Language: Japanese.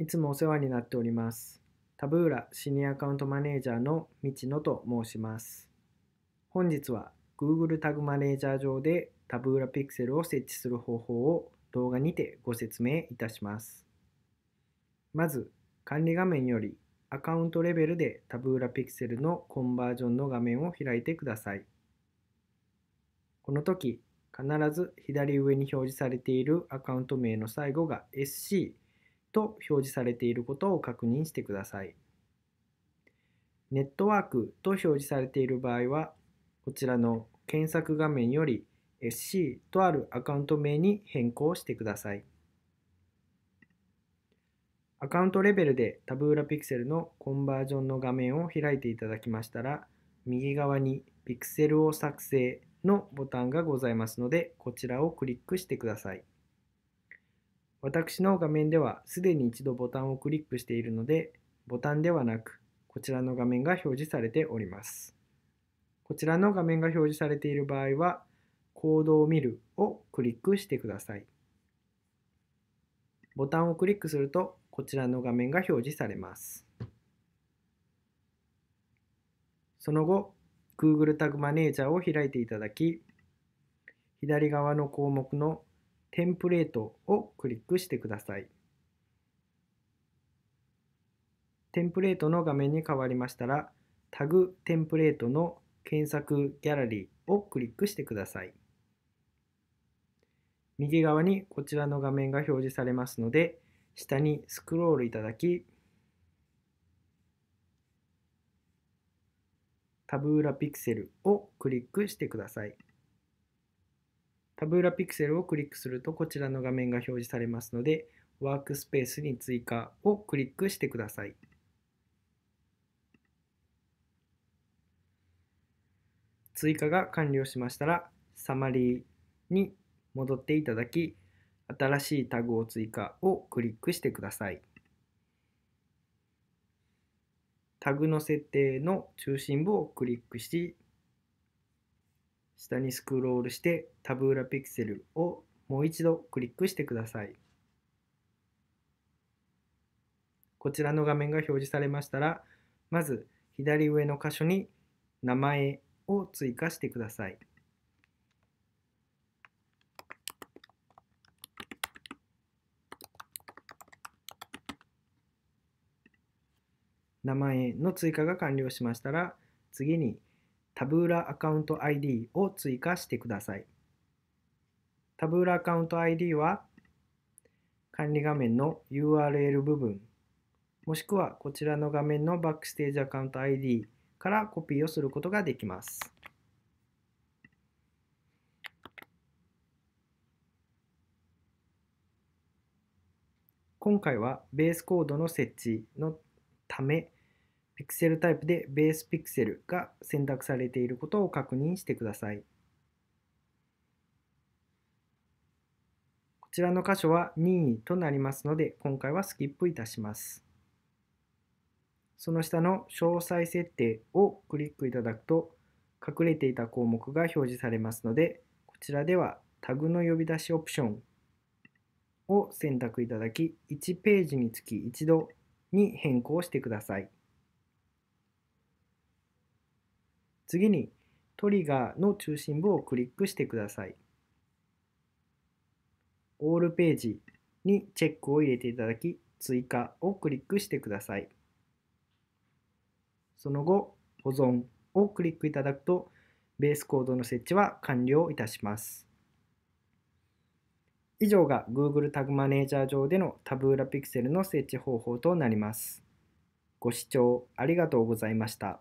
いつもお世話になっております。タブーラシニアアカウントマネージャーの道野と申します。本日は Google タグマネージャー上でタブーラピクセルを設置する方法を動画にてご説明いたします。まず、管理画面よりアカウントレベルでタブーラピクセルのコンバージョンの画面を開いてください。この時、必ず左上に表示されているアカウント名の最後が SC と表示されていることを確認してください。ネットワークと表示されている場合は、こちらの検索画面より SC とあるアカウント名に変更してください。アカウントレベルでタブーラピクセルのコンバージョンの画面を開いていただきましたら、右側にピクセルを作成のボタンがございますので、こちらをクリックしてください。私の画面ではすでに一度ボタンをクリックしているので、ボタンではなく、こちらの画面が表示されております。こちらの画面が表示されている場合は、コードを見るをクリックしてください。ボタンをクリックすると、こちらの画面が表示されます。その後、Google タグマネージャーを開いていただき、左側の項目のテンプレートをクリックしてください。テンプレートの画面に変わりましたら、タグテンプレートの検索ギャラリーをクリックしてください。右側にこちらの画面が表示されますので、下にスクロールいただき、タブーラピクセルをクリックしてください。タブーラピクセルをクリックするとこちらの画面が表示されますので、ワークスペースに追加をクリックしてください。追加が完了しましたら、サマリーに戻っていただき、新しいタグを追加をクリックしてください。タグの設定の中心部をクリックし、下にスクロールしてタブーラピクセルをもう一度クリックしてください。こちらの画面が表示されましたら、まず左上の箇所に名前を追加してください。名前の追加が完了しましたら、次にタブーラアカウント ID を追加してください。タブーラアカウント ID は管理画面の URL 部分もしくはこちらの画面のバックステージアカウント ID からコピーをすることができます。今回はベースコードの設置のためピクセルタイプでベースピクセルが選択されていることを確認してください。こちらの箇所は任意となりますので、今回はスキップいたします。その下の詳細設定をクリックいただくと、隠れていた項目が表示されますので、こちらではタグの呼び出しオプションを選択いただき、1ページにつき1度に変更してください。次にトリガーの中心部をクリックしてください。オールページにチェックを入れていただき、追加をクリックしてください。その後、保存をクリックいただくと、ベースコードの設置は完了いたします。以上が Google タグマネージャー上でのタブーラピクセルの設置方法となります。ご視聴ありがとうございました。